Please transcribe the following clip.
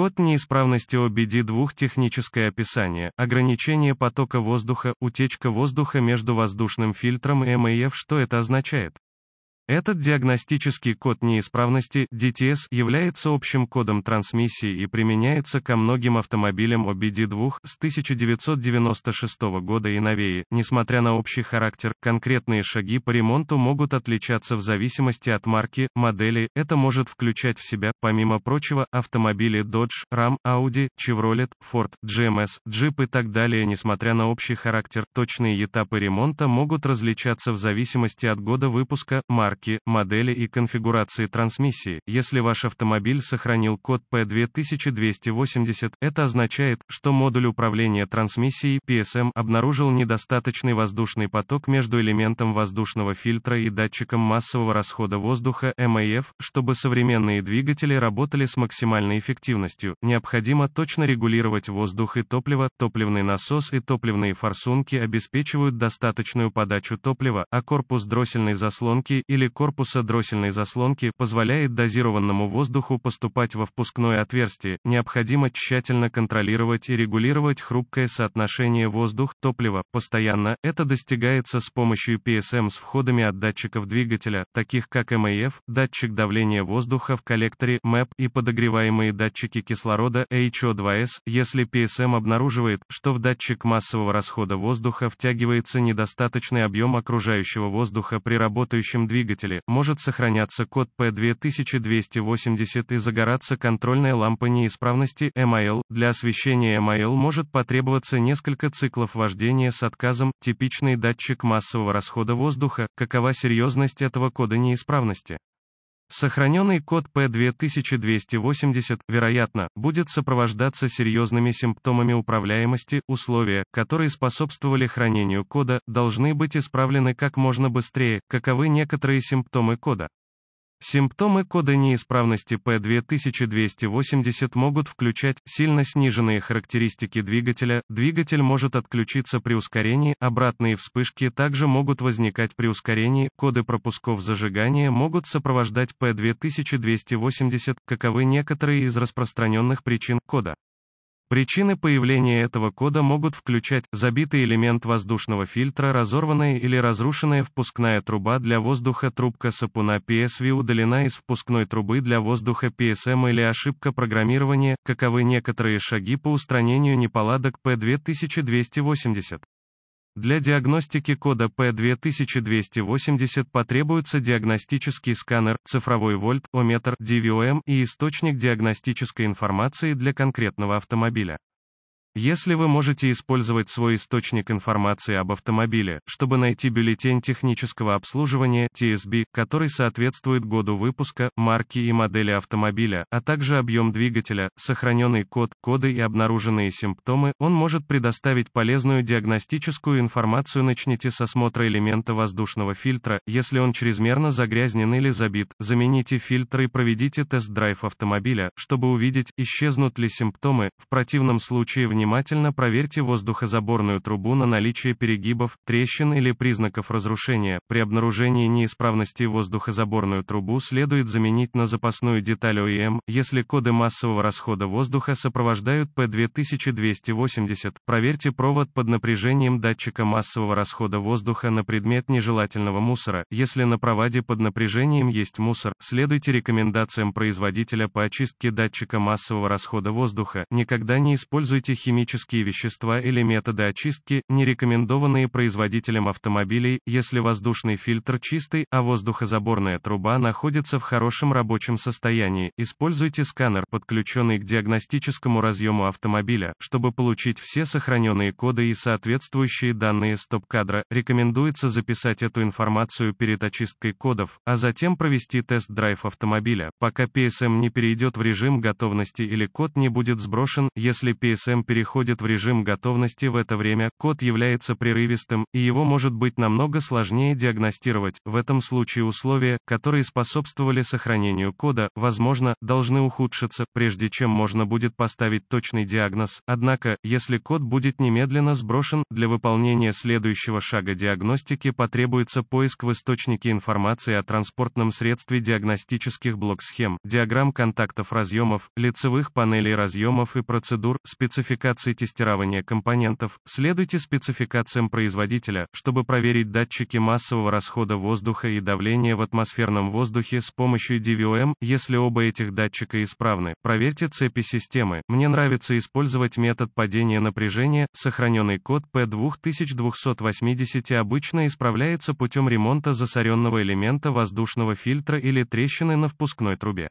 Код неисправности OBD2 техническое описание, ограничение потока воздуха, утечка воздуха между воздушным фильтром и МАФ. Что это означает? Этот диагностический код неисправности DTS является общим кодом трансмиссии и применяется ко многим автомобилям OBD2 с 1996 года и новее. Несмотря на общий характер, конкретные шаги по ремонту могут отличаться в зависимости от марки, модели. Это может включать в себя, помимо прочего, автомобили Dodge, Ram, Audi, Chevrolet, Ford, GMS, Jeep и так далее. Несмотря на общий характер, точные этапы ремонта могут различаться в зависимости от года выпуска, марки марки, модели и конфигурации трансмиссии. Если ваш автомобиль сохранил код P2280, это означает, что модуль управления трансмиссией PSM обнаружил недостаточный воздушный поток между элементом воздушного фильтра и датчиком массового расхода воздуха MAF, а чтобы современные двигатели работали с максимальной эффективностью. Необходимо точно регулировать воздух и топливо, топливный насос и топливные форсунки обеспечивают достаточную подачу топлива, а корпус дроссельной заслонки или или корпуса дроссельной заслонки позволяет дозированному воздуху поступать во впускное отверстие, необходимо тщательно контролировать и регулировать хрупкое соотношение воздух-топлива, постоянно, это достигается с помощью PSM с входами от датчиков двигателя, таких как MAF, датчик давления воздуха в коллекторе, MAP и подогреваемые датчики кислорода, HO2S, если PSM обнаруживает, что в датчик массового расхода воздуха втягивается недостаточный объем окружающего воздуха при работающем двигателе, двигателе, может сохраняться код P2280 и загораться контрольная лампа неисправности MIL. Для освещения MIL может потребоваться несколько циклов вождения с отказом, типичный датчик массового расхода воздуха, какова серьезность этого кода неисправности. Сохраненный код P2280, вероятно, будет сопровождаться серьезными симптомами управляемости, условия, которые способствовали хранению кода, должны быть исправлены как можно быстрее, каковы некоторые симптомы кода. Симптомы кода неисправности P2280 могут включать сильно сниженные характеристики двигателя, двигатель может отключиться при ускорении, обратные вспышки также могут возникать при ускорении, коды пропусков зажигания могут сопровождать P2280, каковы некоторые из распространенных причин кода. Причины появления этого кода могут включать забитый элемент воздушного фильтра, разорванная или разрушенная впускная труба для воздуха, трубка сапуна PSV удалена из впускной трубы для воздуха PSM или ошибка программирования, каковы некоторые шаги по устранению неполадок P2280. Для диагностики кода P2280 потребуется диагностический сканер, цифровой вольт, ометр, DVOM эм и источник диагностической информации для конкретного автомобиля. Если вы можете использовать свой источник информации об автомобиле, чтобы найти бюллетень технического обслуживания TSB, который соответствует году выпуска, марке и модели автомобиля, а также объем двигателя, сохраненный код, коды и обнаруженные симптомы, он может предоставить полезную диагностическую информацию. Начните с осмотра элемента воздушного фильтра, если он чрезмерно загрязнен или забит, замените фильтр и проведите тест-драйв автомобиля, чтобы увидеть, исчезнут ли симптомы, в противном случае в внимательно проверьте воздухозаборную трубу на наличие перегибов, трещин или признаков разрушения. При обнаружении неисправности воздухозаборную трубу следует заменить на запасную деталь ОИМ, если коды массового расхода воздуха сопровождают P2280. Проверьте провод под напряжением датчика массового расхода воздуха на предмет нежелательного мусора. Если на проводе под напряжением есть мусор, следуйте рекомендациям производителя по очистке датчика массового расхода воздуха. Никогда не используйте химические химические вещества или методы очистки, не рекомендованные производителем автомобилей, если воздушный фильтр чистый, а воздухозаборная труба находится в хорошем рабочем состоянии. Используйте сканер, подключенный к диагностическому разъему автомобиля, чтобы получить все сохраненные коды и соответствующие данные стоп-кадра. Рекомендуется записать эту информацию перед очисткой кодов, а затем провести тест-драйв автомобиля, пока PSM не перейдет в режим готовности или код не будет сброшен, если PSM переходит переходит в режим готовности в это время, код является прерывистым, и его может быть намного сложнее диагностировать. В этом случае условия, которые способствовали сохранению кода, возможно, должны ухудшиться, прежде чем можно будет поставить точный диагноз. Однако, если код будет немедленно сброшен, для выполнения следующего шага диагностики потребуется поиск в источнике информации о транспортном средстве диагностических блок-схем, диаграмм контактов разъемов, лицевых панелей разъемов и процедур, спецификации спецификации тестирования компонентов, следуйте спецификациям производителя, чтобы проверить датчики массового расхода воздуха и давления в атмосферном воздухе с помощью DVOM, если оба этих датчика исправны. Проверьте цепи системы. Мне нравится использовать метод падения напряжения, сохраненный код P2280 обычно исправляется путем ремонта засоренного элемента воздушного фильтра или трещины на впускной трубе.